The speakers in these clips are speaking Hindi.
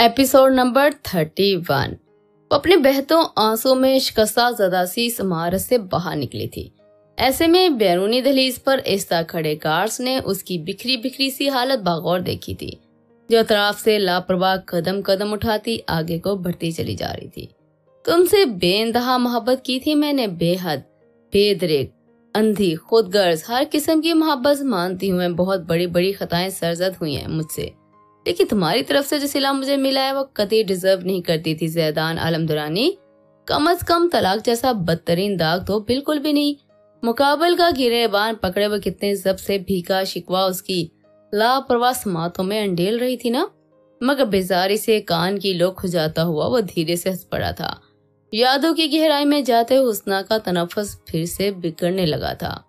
एपिसोड नंबर थर्टी वन वो अपने बहतों आंसू में शिकस्ता जदासी इमारत से बाहर निकली थी ऐसे में बैरूनी दहलीज पर इस्ता खड़े गार्ड्स ने उसकी बिखरी बिखरी सी हालत बागौर देखी थी जो अतराफ से लापरवाह कदम कदम उठाती आगे को बढ़ती चली जा रही थी तुमसे बेनतहा मोहब्बत की थी मैंने बेहद बेदरेक अंधी खुदगर्ज हर किस्म की मोहब्बत मानती हूँ बहुत बड़ी बड़ी खताएं सरजद हुई हैं मुझसे लेकिन तुम्हारी तरफ से जो सिला मुझे मिला है वो कतई डिजर्व नहीं करती थी जैदान आलम दुरानी कम अज कम तलाक जैसा बदतरीन दाग तो बिल्कुल भी नहीं मुकाबल का गिरेबान पकड़े वो कितने जब से भीखा शिकवा उसकी लापरवाह समातों में अंडेल रही थी ना मगर बेजारी से कान की लो खुजाता हुआ वो धीरे से हंस पड़ा था यादों की गहराई में जाते हुसना का तनफस फिर से बिगड़ने लगा था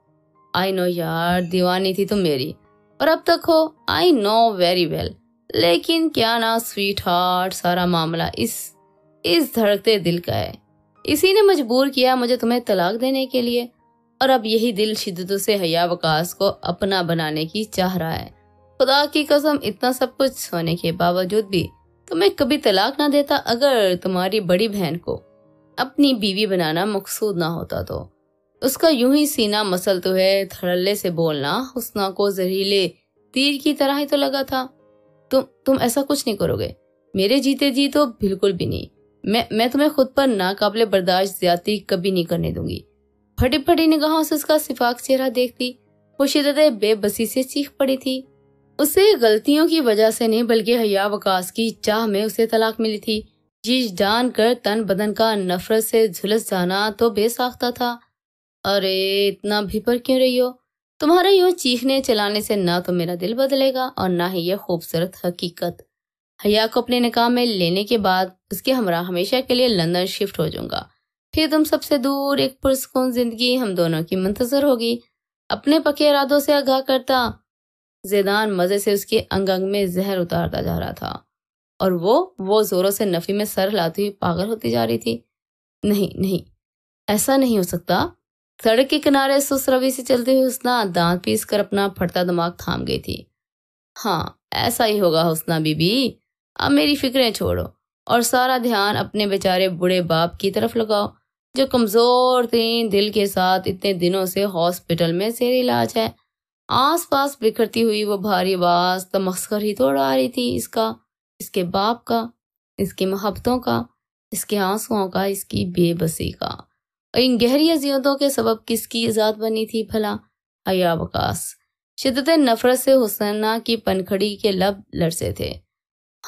आई नो यार दीवानी थी तुम तो मेरी और अब तक हो आई नो वेरी वेल लेकिन क्या ना स्वीट हार्ट सारा मामला इस इस धड़कते दिल का है इसी ने मजबूर किया मुझे तुम्हें तलाक देने के लिए और अब यही दिल शिद्दतों से हया वकास को अपना बनाने की चाह रहा है खुदा की कसम इतना सब कुछ होने के बावजूद भी तुम्हें कभी तलाक ना देता अगर तुम्हारी बड़ी बहन को अपनी बीवी बनाना मकसूद ना होता तो उसका यूं ही सीना मसल तो है धड़ल्ले से बोलना हुसना को जहरीले तीर की तरह ही तो लगा था तुम तुम ऐसा कुछ नहीं करोगे मेरे जीते जी तो बिल्कुल भी नहीं मैं मैं तुम्हें खुद पर नाकाबले बर्दाश्त ज्यादा कभी नहीं करने दूंगी फटी फटी निगाहों से उसका सिफाक चेहरा देखती वो शिदत बेबसी से चीख पड़ी थी उसे गलतियों की वजह से नहीं बल्कि हया वकास की चाह में उसे तलाक मिली थी जी जान कर तन बदन का नफरत से झुलस जाना तो बेसाख्ता था अरे इतना भी पर क्यों रही हो तुम्हारे यूं चीखने चलाने से ना तो मेरा दिल बदलेगा और ना ही यह खूबसूरत हकीकत हया को अपने निकाह में लेने के बाद उसके हमरा हमेशा के लिए लंदन शिफ्ट हो जाऊंगा फिर तुम सबसे दूर एक पुरस्कून जिंदगी हम दोनों की मुंतजर होगी अपने पके इरादों से आगाह करता जैदान मजे से उसके अंग अंग में जहर उतारता जा रहा था और वो वो जोरों से नफी में सर लाती हुई पागल होती जा रही थी नहीं नहीं ऐसा नहीं हो सकता सड़क के किनारे सुस रवि से चलते हुए हुसना दांत पीस कर अपना फटता दिमाग थाम गई थी हाँ ऐसा ही होगा हुसना बीबी अब मेरी फिक्रें छोड़ो और सारा ध्यान अपने बेचारे बूढ़े बाप की तरफ लगाओ जो कमज़ोर तीन दिल के साथ इतने दिनों से हॉस्पिटल में से इलाज है आसपास बिखरती हुई वो भारी आवाज तमस्कर ही तोड़ आ रही थी इसका इसके बाप का इसकी मोहब्बतों का इसके आंसुओं का इसकी बेबसी का इन गहरी अजियतों के सबब किसकी ईजाद बनी थी भला अयावकाश शिदत नफरत से हुसैना की पनखड़ी के लब लड़से थे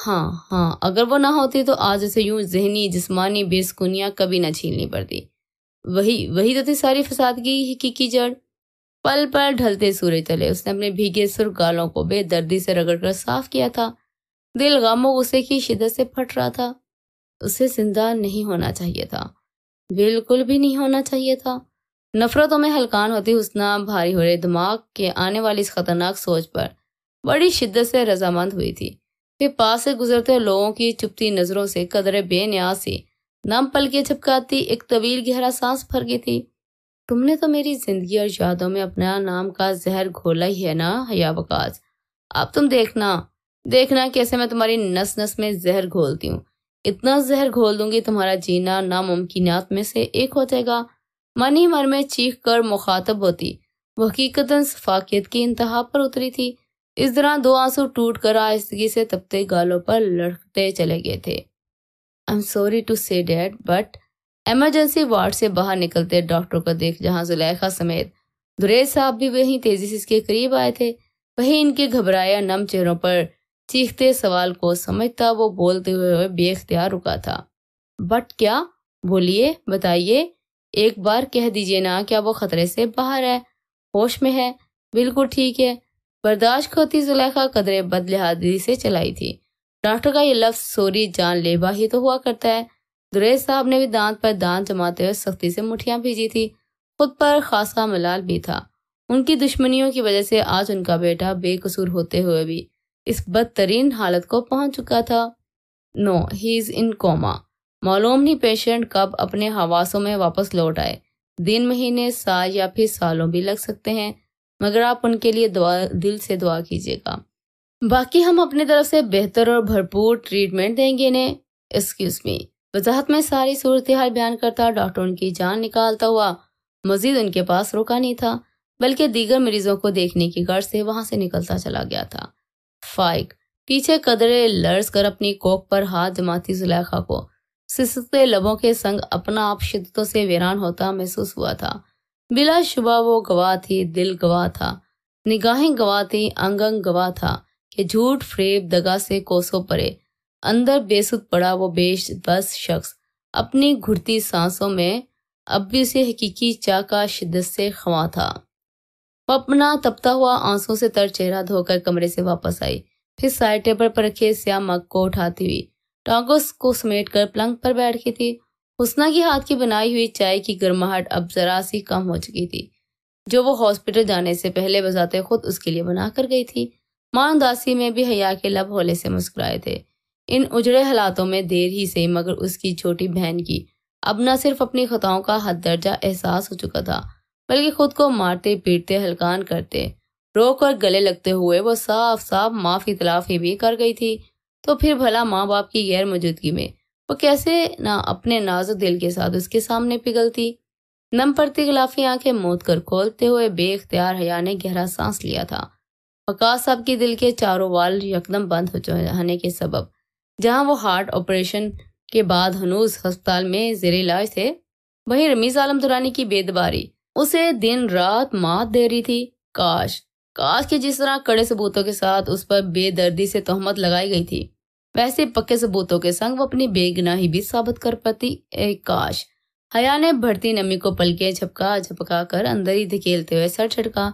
हाँ हाँ अगर वो ना होती तो आज उसे यूं जहनी जिसमानी बेसकुनिया कभी ना झीलनी पड़ती वही वही तो थी सारी फसादगी की, की जड़ पल पल ढलते सूरज तले उसने अपने भीगे सुर गालों को बेदर्दी से रगड़कर साफ किया था दिल गमो गुस्से की शिदत से फट रहा था उसे जिंदा नहीं होना चाहिए था बिल्कुल भी नहीं होना चाहिए था नफरतों में हलकान होती हुसना भारी हो रहे दिमाग के आने वाली इस खतरनाक सोच पर बड़ी शिद्दत से रजामंद हुई थी कि पास से गुजरते लोगों की चुपती नजरों से कदर बेन्यास से नम पल के छपकाती एक तवील गहरा सांस भर गई थी तुमने तो मेरी जिंदगी और यादों में अपना नाम का जहर घोला ही है ना हया बकाज अब तुम देखना देखना कैसे मैं तुम्हारी नस नस में जहर घोलती हूँ इतना जहर घोल दूंगी तुम्हारा जीना नामुमकिनत में से एक हो जाएगा मन ही मन में चीख कर मुखातब होती वह हकीकता सफाकियत की इंतहा पर उतरी थी इस दौरान दो आंसू टूट कर आहिस्तगी से तपते गालों पर लड़कते चले गए थे I am sorry to say dad but emergency ward से बाहर निकलते डॉक्टर को देख जहां जुलेखा समेत दुरेज साहब भी वहीं तेजी से इसके करीब आए थे वहीं इनके घबराया नम चेहरों पर चीखते सवाल को समझता वो बोलते हुए बेख्तियार रुका था बट क्या बोलिए बताइए एक बार कह दीजिए ना क्या वो खतरे से बाहर है होश में है बिल्कुल ठीक है बर्दाश्त होती जुलेखा कदरे बदलिहादी से चलाई थी डॉक्टर का ये लफ्ज़ सोरी जान जानलेवा ही तो हुआ करता है दुरेज साहब ने भी दांत पर दांत जमाते हुए सख्ती से मुठियां भेजी थी खुद पर खासा मलाल भी था उनकी दुश्मनियों की वजह से आज उनका बेटा बेकसूर होते हुए भी इस बदतरीन हालत को पहुंच चुका था no he is in coma मालूम नहीं पेशेंट कब अपने हवासों में वापस लौट आए दिन महीने साल या फिर सालों भी लग सकते हैं मगर आप उनके लिए दुआ दिल से दुआ कीजिएगा बाकी हम अपने तरफ से बेहतर और भरपूर ट्रीटमेंट देंगे इन्हें एक्सक्यूज मी वजाहत में सारी सूरत हाल बयान करता डॉक्टर उनकी जान निकालता हुआ मजीद उनके पास रुका नहीं था बल्कि दीगर मरीजों को देखने की गर्ज से वहां से निकलता चला गया था फाइक पीछे कदरे लर्ज कर अपनी कोक पर हाथ जमाती जुलेखा को सिसते लबों के संग अपना आप शिद्दतों से वीरान होता महसूस हुआ था बिला शुबा वो गवाह थी दिल गवाह था निगाहें गवाह थी अंग अंग गवाह था कि झूठ फ्रेब दगा से कोसों परे अंदर बेसुध पड़ा वो बेश बस शख्स अपनी घुटती सांसों में अब भी उसे हकीकी चा का शिद्दत से खवा था वह अपना तपता हुआ आंसू से तर चेहरा धोकर कमरे से वापस आई फिर साइड टेबल पर रखे श्याम मग को उठाती हुई टॉगस को समेट कर प्लंग पर बैठ गई थी हुसना की हाथ की बनाई हुई चाय की गर्माहट अब जरा सी कम हो चुकी थी जो वो हॉस्पिटल जाने से पहले बजाते खुद उसके लिए बना कर गई थी मां उदासी में भी हया के लब होले से मुस्कुराए थे इन उजड़े हालातों में देर ही से मगर उसकी छोटी बहन की अब न सिर्फ अपनी खताओं का हद दर्जा एहसास हो चुका था बल्कि खुद को मारते पीटते हलकान करते रोक और गले लगते हुए वो साफ साफ माफी तलाफी भी कर गई थी तो फिर भला माँ बाप की गैर मौजूदगी में वो कैसे ना अपने नाजुक दिल के साथ उसके सामने पिघलती नम पड़ती गलाफी आंखें मूद कर खोलते हुए बेख्तियार हया ने गहरा सांस लिया था वकाश साहब के दिल के चारों वाल यकदम बंद हो जाने के सबब जहां वो हार्ट ऑपरेशन के बाद हनूज अस्पताल में जेर इलाज थे वहीं रमीज आलम दुरानी की बेदबारी उसे दिन रात मात दे रही थी काश काश के जिस तरह कड़े सबूतों के साथ उस पर बेदर्दी से तोहमत लगाई गई थी वैसे पक्के सबूतों के संग वो अपनी बेगनाही भी साबित कर पाती काश हया ने बढ़ती नमी को पलके झपका झपका कर अंदर ही धकेलते हुए सर छटका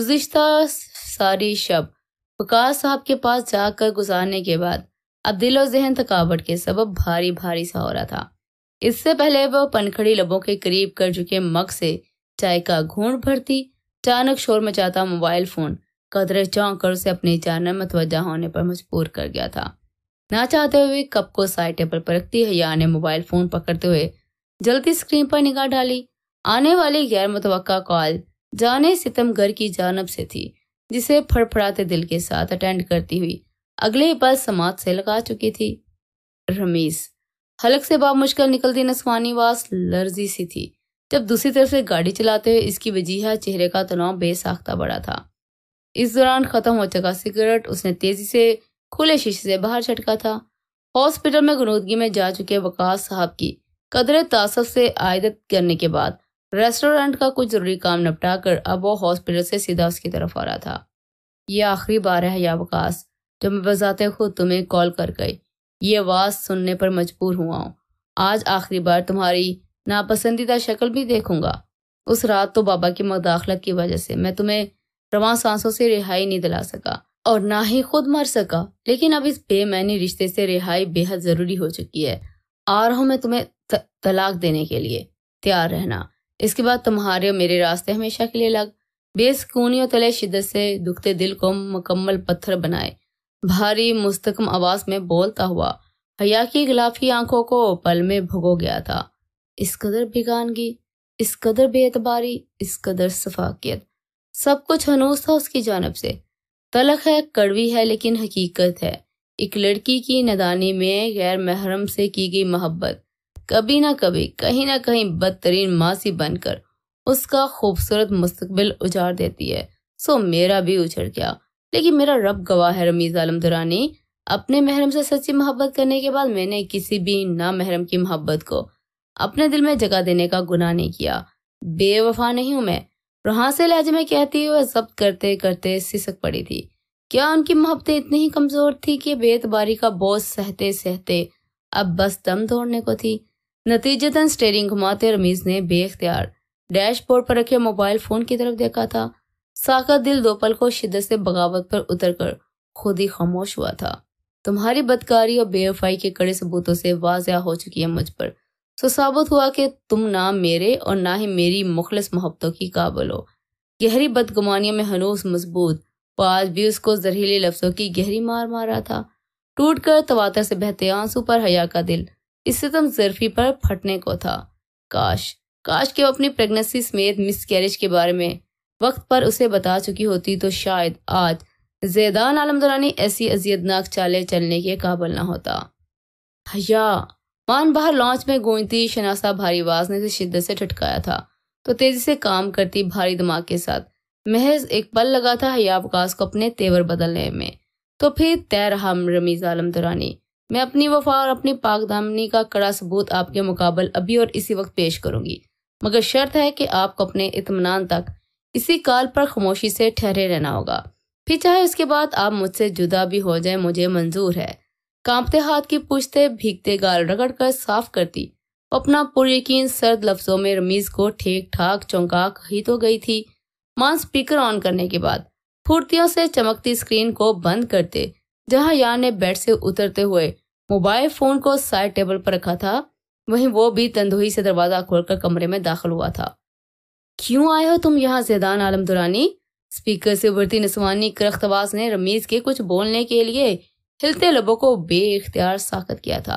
गुजश्ता सारी शब वकास साहब के पास जाकर गुजारने के बाद अब दिल और जहन थकावट के सबब भारी भारी सा हो रहा था इससे पहले वह पनखड़ी लबों के करीब कर चुके मग से चाय का घूंट भरती अचानक शोर मचाता मोबाइल फोन कदरे चौंक कर उसे अपनी जानब मतवजा होने पर मजबूर कर गया था ना चाहते हुए कप को साइड टेबल पर रखती है या ने मोबाइल फोन पकड़ते हुए जल्दी स्क्रीन पर निगाह डाली आने वाली गैर मुतव कॉल जाने सितम घर की जानब से थी जिसे फड़फड़ाते दिल के साथ अटेंड करती हुई अगले ही पल समाज से लगा चुकी थी रमीज हलक से बाब मुश्किल निकलती नस्वानी वास लर्जी सी थी जब दूसरी तरफ से गाड़ी चलाते हुए इसकी वजह चेहरे का तनाव बेसाख्ता बढ़ा था इस दौरान ख़त्म हो चुका सिगरेट उसने तेज़ी से खुले शीशे से बाहर छटका था हॉस्पिटल में गनूदगी में जा चुके वकास साहब की कदर तासब से आयदत करने के बाद रेस्टोरेंट का कुछ ज़रूरी काम निपटा कर अब वो हॉस्पिटल से सीधा उसकी तरफ आ रहा था ये आखिरी बार है या वकास जो मैं बजाते खुद तुम्हें कॉल कर गई ये आवाज़ सुनने पर मजबूर हुआ हूँ आज आखिरी बार तुम्हारी नापसंदीदा शक्ल भी देखूंगा उस रात तो बाबा की मदाखलत की वजह से मैं तुम्हें रवा सांसों से रिहाई नहीं दिला सका और ना ही खुद मर सका लेकिन अब इस बेमैनी रिश्ते से रिहाई बेहद जरूरी हो चुकी है आ रहा हूं मैं तुम्हें तलाक देने के लिए तैयार रहना इसके बाद तुम्हारे और मेरे रास्ते हमेशा के लिए लग बेसकूनियों तले शिदत से दुखते दिल को मुकम्मल पत्थर बनाए भारी मुस्तकम आवाज में बोलता हुआ हया की गुलाब आंखों को पल में भुगो गया था इस कदर बेगानगी इस कदर बेतबारी इस कदर सफाकियत सब कुछ हनूस था उसकी जानब से तलख है कड़वी है लेकिन हकीकत है एक लड़की की नदानी में गैर महरम से की गई मोहब्बत कभी ना कभी कहीं ना कहीं बदतरीन मासी बनकर उसका खूबसूरत मुस्तबिल उजाड़ देती है सो मेरा भी उछड़ गया लेकिन मेरा रब गवाह है रमीज आलम दुरानी अपने महरम से सच्ची मोहब्बत करने के बाद मैंने किसी भी ना महरम की मोहब्बत को अपने दिल में जगह देने का गुनाह नहीं किया बेवफा नहीं हूं मैं रहा से लहजे में कहती वह जब्त करते करते सिसक पड़ी थी क्या उनकी मोहब्बतें इतनी ही कमजोर थी कि बेतबारी का बोझ सहते सहते अब बस दम तोड़ने को थी नतीजतन स्टेयरिंग घुमाते रमीज ने बेख्तियार डैशबोर्ड पर रखे मोबाइल फोन की तरफ देखा था साका दिल दो पल को शिद्दत से बगावत पर उतर कर खुद ही खामोश हुआ था तुम्हारी बदकारी और बेवफाई के कड़े सबूतों से वाजिया हो चुकी है मुझ पर सो तो साबित हुआ कि तुम ना मेरे और ना ही मेरी मुखलस मोहब्बतों की काबिल हो गहरी बदगुमानियों में हनूस मजबूत पाज भी उसको जहरीले लफ्जों की गहरी मार मार रहा था टूट कर तवातर से बहते आंसू पर हया का दिल इससे तुम जरफी पर फटने को था काश काश के वो अपनी प्रेगनेंसी समेत मिस कैरेज के बारे में वक्त पर उसे बता चुकी होती तो शायद आज जैदान आलम दुरानी ऐसी अजियतनाक चाले चलने के काबल ना होता हया बाहर लॉन्च में गूंजती शनासा भारी आवाज ने शिद्दत से ठटकाया था तो तेजी से काम करती भारी दिमाग के साथ महज एक पल लगा था हयावकाश को अपने तेवर बदलने में तो फिर तय रहा रमीज आलम दुरानी मैं अपनी वफा और अपनी पाकदामनी का कड़ा सबूत आपके मुकाबल अभी और इसी वक्त पेश करूंगी मगर शर्त है कि आपको अपने इतमान तक इसी काल पर खामोशी से ठहरे रहना होगा फिर चाहे उसके बाद आप मुझसे जुदा भी हो जाए मुझे मंजूर है कांपते हाथ की पुछते भीगते गाल रगड़ कर साफ करती अपना पुरयकीन सर्द लफ्जों में रमीज को ठीक ठाक चौंका ही तो गई थी मान स्पीकर ऑन करने के बाद फुर्तियों से चमकती स्क्रीन को बंद करते जहां यार ने बेड से उतरते हुए मोबाइल फोन को साइड टेबल पर रखा था वहीं वो भी तंदोही से दरवाजा खोलकर कमरे में दाखिल हुआ था क्यों आए हो तुम यहाँ जैदान आलम दुरानी स्पीकर से उभरती नसवानी करख्तवास ने रमीज के कुछ बोलने के लिए हिलते लबों को बेख्तियार साखत किया था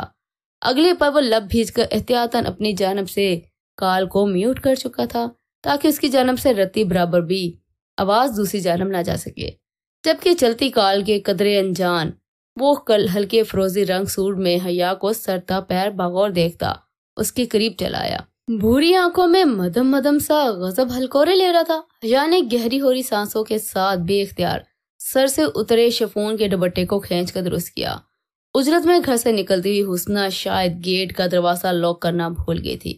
अगले पर वो लब कर एहतियातन अपनी जानब से काल को म्यूट कर चुका था ताकि उसकी जानब से रत्ती बराबर भी आवाज़ दूसरी जानब ना जा सके जबकि चलती काल के कदरे अनजान वो कल हल्के फरोजी रंग सूट में हया को सरता पैर बागौर देखता उसके करीब चलाया भूरी आंखों में मदम मदम सा गजब हलकोरे ले रहा था हया ने गहरी होरी सांसों के साथ बेख्तियार सर से उतरे शफोन के दुपट्टे को खींच कर दुरुस्त किया उजरत में घर से निकलती हुई हुसना शायद गेट का दरवाजा लॉक करना भूल गई थी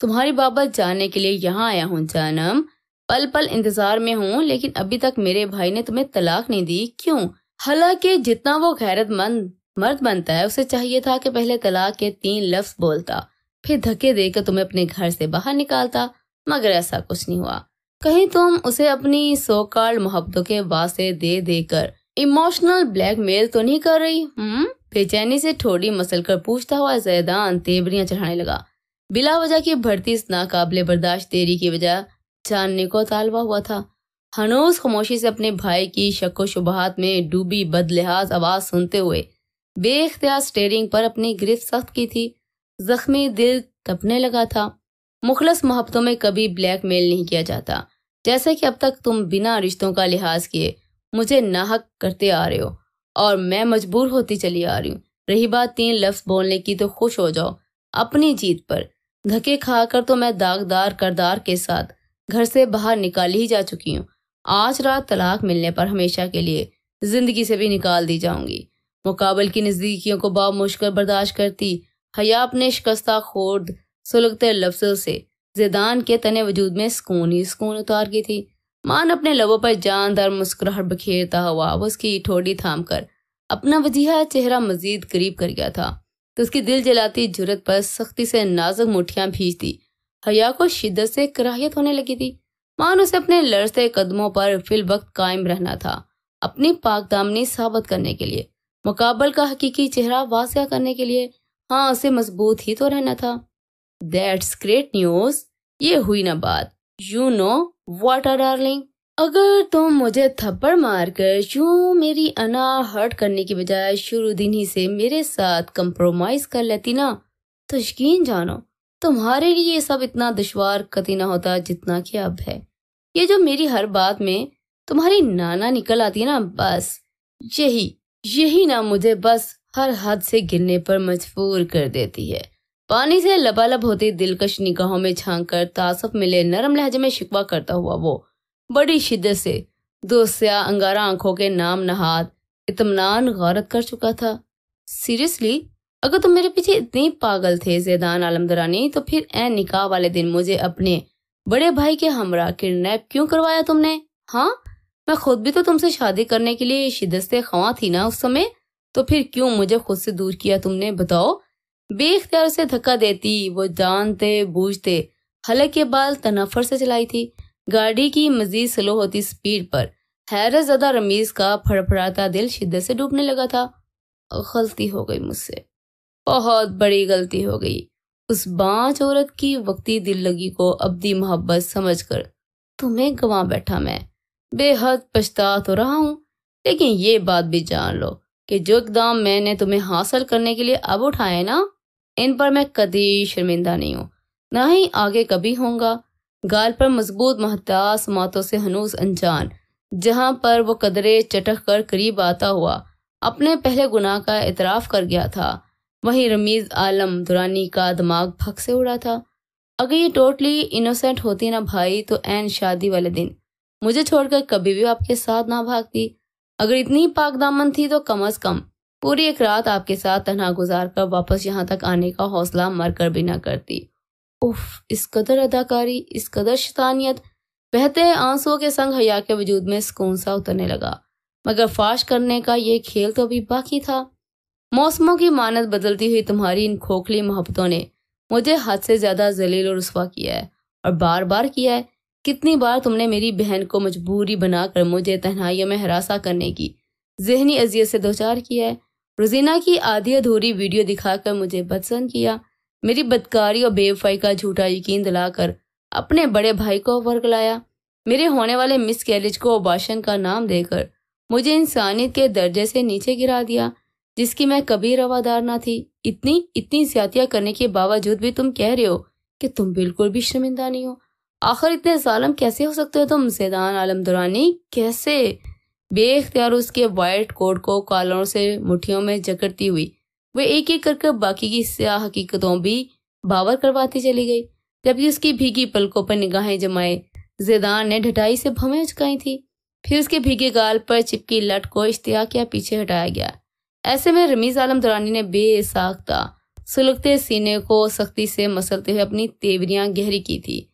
तुम्हारी बाबत जानने के लिए यहाँ आया हूँ जानम पल पल इंतजार में हूँ लेकिन अभी तक मेरे भाई ने तुम्हें तलाक नहीं दी क्यों हालांकि जितना वो गैरतमंद मर्द बनता है उसे चाहिए था कि पहले तलाक के तीन लफ्ज बोलता फिर धक्के देकर तुम्हें अपने घर से बाहर निकालता मगर ऐसा कुछ नहीं हुआ कहीं तुम उसे अपनी सो कार्ड मोहब्बतों के वास्ते दे देकर इमोशनल ब्लैकमेल तो नहीं कर रही हम्म बेचैनी से थोड़ी मसल कर पूछता हुआ जैदान तेबरियां चढ़ाने लगा बिला वजह की भर्ती इस नाकाबले बर्दाश्त देरी की वजह जानने को तालबा हुआ था हनूस खामोशी से अपने भाई की शको शुबहत में डूबी बदलिहाज आवाज सुनते हुए बेख्तियार स्टेरिंग पर अपनी गिरफ्त सख्त की थी जख्मी दिल तपने लगा था मुखलस मोहब्बतों में कभी ब्लैकमेल नहीं किया जाता जैसे कि अब तक तुम बिना रिश्तों का लिहाज किए मुझे नाहक करते आ रहे हो और मैं मजबूर होती चली आ रही हूँ रही बात तीन लफ्ज बोलने की तो खुश हो जाओ अपनी जीत पर धके खाकर तो मैं दागदार करदार के साथ घर से बाहर निकाली ही जा चुकी हूँ आज रात तलाक मिलने पर हमेशा के लिए जिंदगी से भी निकाल दी जाऊंगी मुकाबल की नज़दीकियों को बामुश्किल बर्दाश्त करती हया अपने शिकस्ता खोर्द सुलगते लफ्जों से जिदान के तने वजूद में सुकून ही सुकून उतार गई थी मान अपने लबों पर जानदार मुस्कुराहट बखेरता हुआ वो उसकी ठोड़ी थाम कर अपना वजीहा चेहरा मजीद करीब कर गया था तो उसकी दिल जलाती जुरत पर सख्ती से नाजुक मुठियां भीज दी हया को शिद्दत से कराहियत होने लगी थी मान उसे अपने लड़ते कदमों पर फिल वक्त कायम रहना था अपनी पाक दामनी साबित करने के लिए मुकाबल का हकीकी चेहरा वाजिया करने के लिए हाँ उसे मजबूत ही तो रहना था दैट्स ग्रेट न्यूज ये हुई ना बात you know what are darling अगर तुम तो मुझे थप्पड़ मार कर यूं मेरी अना हर्ट करने के बजाय शुरू दिन ही से मेरे साथ कंप्रोमाइज कर लेती ना तो यकीन जानो तुम्हारे लिए ये सब इतना दुशवार कति ना होता जितना कि अब है ये जो मेरी हर बात में तुम्हारी नाना निकल आती है ना बस यही यही ना मुझे बस हर हद से गिरने पर मजबूर कर देती है पानी से लबालब होते दिलकश निगाहों में झांक कर तासफ मिले नरम लहजे में शिकवा करता हुआ वो बड़ी शिद्दत से दो स्या अंगारा आंखों के नाम नहाद इतमान गौरत कर चुका था सीरियसली अगर तुम मेरे पीछे इतने पागल थे जैदान आलमदरानी तो फिर ए निकाह वाले दिन मुझे अपने बड़े भाई के हमरा किडनैप क्यों करवाया तुमने हाँ मैं खुद भी तो तुमसे शादी करने के लिए शिदत से खवा थी ना उस समय तो फिर क्यों मुझे खुद से दूर किया तुमने बताओ बेख्तियार उसे धक्का देती वो जानते बूझते हलक के बाल तनाफर से चलाई थी गाड़ी की मजीद स्लो होती स्पीड पर हैरत ज्यादा रमीज का फड़फड़ाता दिल शिद्दत से डूबने लगा था गलती हो गई मुझसे बहुत बड़ी गलती हो गई उस बाँच औरत की वक्ती दिल लगी को अबदी मोहब्बत समझ कर तुम्हें गवा बैठा मैं बेहद पछता तो रहा हूँ लेकिन ये बात भी जान लो कि जो एकदम मैंने तुम्हें हासिल करने के लिए अब उठाए ना इन पर मैं कभी शर्मिंदा नहीं हूँ ना ही आगे कभी होऊंगा गाल पर मजबूत महतास मातों से हनूस अनजान जहाँ पर वो कदरे चटक कर करीब आता हुआ अपने पहले गुनाह का एतराफ़ कर गया था वहीं रमीज़ आलम दुरानी का दिमाग भग से उड़ा था अगर ये टोटली इनोसेंट होती ना भाई तो एन शादी वाले दिन मुझे छोड़कर कभी भी आपके साथ ना भागती अगर इतनी पाक दामन थी तो कम अज कम पूरी एक रात आपके साथ तनहा गुजार कर वापस यहाँ तक आने का हौसला मर कर भी ना करती उफ इस कदर अदाकारी इस कदर शैतानियत बहते आंसुओं के संग हया के वजूद में सुकून सा उतरने लगा मगर फाश करने का ये खेल तो अभी बाकी था मौसमों की मानत बदलती हुई तुम्हारी इन खोखली मोहब्बतों ने मुझे हद से ज़्यादा जलील और रसवा किया है और बार बार किया है कितनी बार तुमने मेरी बहन को मजबूरी बनाकर मुझे तनाइयों में हरासा करने की जहनी अजियत से चार किया है रोजीना की आधी अधूरी वीडियो दिखाकर मुझे बदसन किया मेरी बदकारी और बेवफाई का झूठा यकीन दिलाकर अपने बड़े भाई को वर्ग लाया मेरे होने वाले मिस कैरेज को अबाशन का नाम देकर मुझे इंसानियत के दर्जे से नीचे गिरा दिया जिसकी मैं कभी रवादार ना थी इतनी इतनी ज्यादा करने के बावजूद भी तुम कह रहे हो कि तुम बिल्कुल भी शर्मिंदा नहीं हो आखिर इतने जालम कैसे हो सकते हो तुम सैदान आलम दुरानी कैसे बेख्तियार उसके वाइट कोट को कॉलरों से मुठियों में जकड़ती हुई वे एक एक करके बाकी की स्याह हकीकतों भी बावर करवाती चली गई जबकि उसकी भीगी पलकों पर निगाहें जमाए जिदान ने ढटाई से भवें उचकाई थी फिर उसके भीगे गाल पर चिपकी लट को इश्तिया किया पीछे हटाया गया ऐसे में रमीज आलम दुरानी ने बेसाख्ता सुलगते सीने को सख्ती से मसलते हुए अपनी तेवरियां गहरी की थी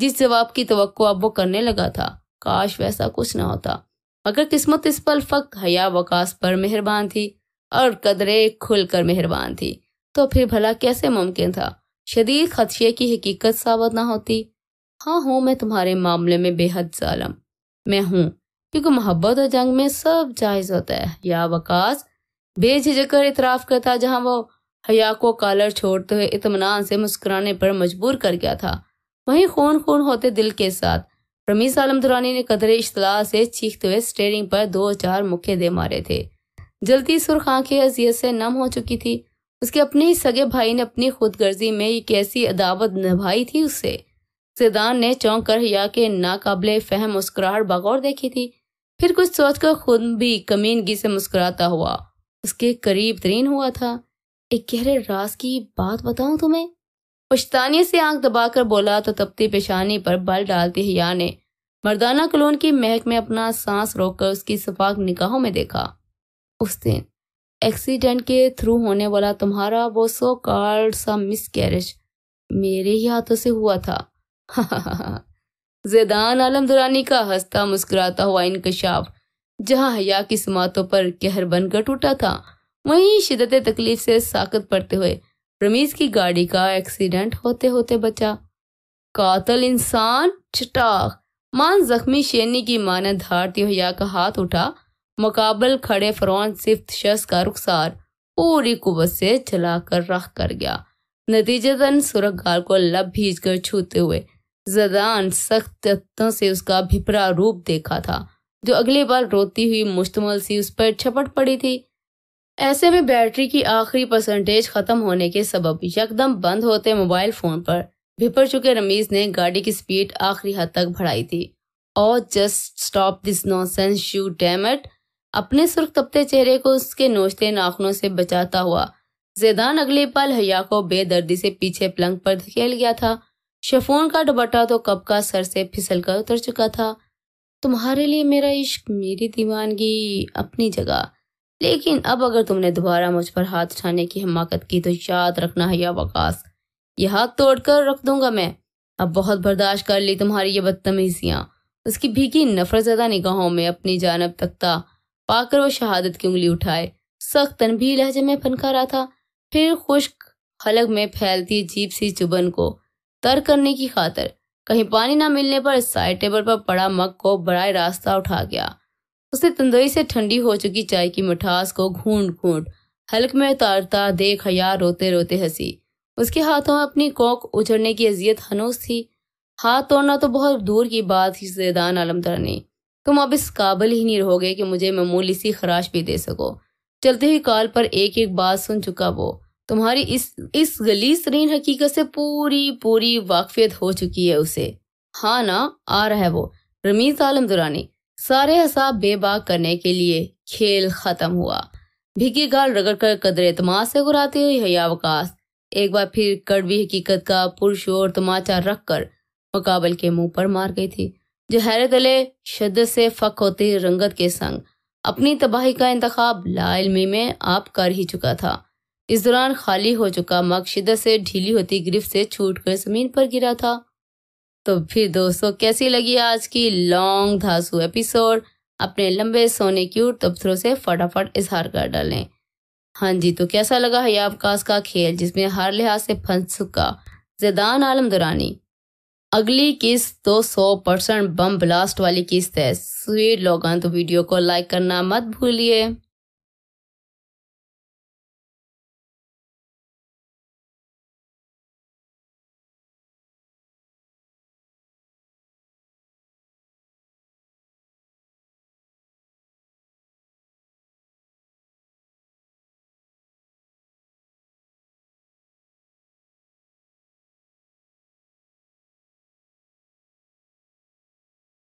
जिस जवाब की तो अब वो करने लगा था काश वैसा कुछ ना होता मगर किस्मत इस पल फक हया वकास पर मेहरबान थी और कदरे खुलकर मेहरबान थी तो फिर भला कैसे मुमकिन था शदीद खदशे की हकीकत साबित ना होती हाँ हूँ मैं तुम्हारे मामले में बेहद जालम मैं हूँ क्योंकि मोहब्बत और जंग में सब जायज़ होता है या वकास बेझिझक कर इतराफ़ करता जहाँ वो हया को कालर छोड़ते हुए इतमान से मुस्कुराने पर मजबूर कर गया था वहीं खून खून होते दिल के साथ रमीज आलम दुरानी ने कदरे इश्तला से चीखते हुए स्टेयरिंग पर दो चार मुक्के दे मारे थे जल्दी सुर्ख आंखें अजियत से नम हो चुकी थी उसके अपने ही सगे भाई ने अपनी खुदगर्जी में ये कैसी अदावत निभाई थी उससे सिदान ने चौंक कर या के नाकाबले फहम मुस्कुराहट बगौर देखी थी फिर कुछ सोचकर खुद भी कमीनगी से मुस्कुराता हुआ उसके करीब तरीन हुआ था एक गहरे राज की बात बताऊं तुम्हें पछताने से आंख दबाकर बोला तो तपती पेशानी पर बल डालती हिया ने मर्दाना कलोन की महक में अपना सांस रोककर उसकी सफाक निकाहों में देखा उस दिन एक्सीडेंट के थ्रू होने वाला तुम्हारा वो सो कार्ड सा मिस कैरेज मेरे ही हाथों से हुआ था जैदान आलम दुरानी का हंसता मुस्कुराता हुआ इनकशाफ जहां हया की समातों पर कहर बनकर टूटा था वहीं शिदत तकलीफ से साकत पड़ते हुए रमीज की गाड़ी का एक्सीडेंट होते होते बचा कातल इंसान चटाक मान जख्मी शेनी की माने धारती हुआ का हाथ उठा मुकाबल खड़े फरौन सिफ्त शस का रुखसार पूरी कुबत से चलाकर रख कर गया नतीजतन सुरख गाल को लब भीज कर छूते हुए जदान सख्त से उसका भिपरा रूप देखा था जो अगली बार रोती हुई मुश्तमल सी उस पर छपट पड़ी थी ऐसे में बैटरी की आखिरी परसेंटेज खत्म होने के सबब यकदम बंद होते मोबाइल फोन पर भिपर चुके रमीज ने गाड़ी की स्पीड आखिरी हद तक बढ़ाई थी और just stop this nonsense shoo damn it अपने सुर्ख तपते चेहरे को उसके नोचते नाखनों से बचाता हुआ जैदान अगले पल हया को बेदर्दी से पीछे पलंग पर धकेल गया था शेफोन का दुपट्टा तो कब का सर से फिसल कर उतर चुका था तुम्हारे लिए मेरा इश्क मेरी दीवानगी अपनी जगह लेकिन अब अगर तुमने दोबारा मुझ पर हाथ उठाने की हिमाकत की तो याद रखना है या वकास ये हाथ तोड़कर रख दूंगा मैं अब बहुत बर्दाश्त कर ली तुम्हारी ये बदतमीजियाँ उसकी भीगी नफरत ज्यादा निगाहों में अपनी जानब तकता पाकर वो शहादत की उंगली उठाए सख्त तनभी लहजे में रहा था फिर खुश्क हलक में फैलती जीप सी चुबन को तर करने की खातर कहीं पानी ना मिलने पर साइड टेबल पर पड़ा मग को बड़ा रास्ता उठा गया उसने तंदई से ठंडी हो चुकी चाय की मिठास को घूंट घूंट हल्क में उतारता देख हया रोते रोते हंसी उसके हाथों में अपनी कोक उछड़ने की अजियत हनूस थी हाथ तोड़ना तो बहुत दूर की बात थी जैदान आलमदार ने तुम अब इस काबिल ही नहीं रहोगे कि मुझे मामूली सी खराश भी दे सको चलते हुए कॉल पर एक एक बात सुन चुका वो तुम्हारी इस इस गली तरीन हकीकत से पूरी पूरी वाकफियत हो चुकी है उसे हाँ ना आ रहा है वो रमीज आलम दुरानी सारे हिसाब बेबाक करने के लिए खेल खत्म हुआ भिगी गाल रगड़ कर कदरे तमाश से घुराती हुई हयावकाश एक बार फिर कड़वी हकीकत का पुरशोर तमाचा रख कर मुकाबल के मुंह पर मार गई थी जो हैरत अले शदत से फक होती रंगत के संग अपनी तबाही का इंतखाब लाइलमी में आप कर ही चुका था इस दौरान खाली हो चुका मग शिदत से ढीली होती गिरफ्त से छूट कर जमीन पर गिरा था तो फिर दोस्तों कैसी लगी आज की लॉन्ग धासु एपिसोड अपने लंबे सोने की तबसरों तो से फटाफट इजहार कर डालें हाँ जी तो कैसा लगा है आपकास का खेल जिसमें हर लिहाज से फंस चुका जैदान आलम दुरानी अगली किस्त तो सौ परसेंट बम ब्लास्ट वाली किस्त है स्वीट लोग तो वीडियो को लाइक करना मत भूलिए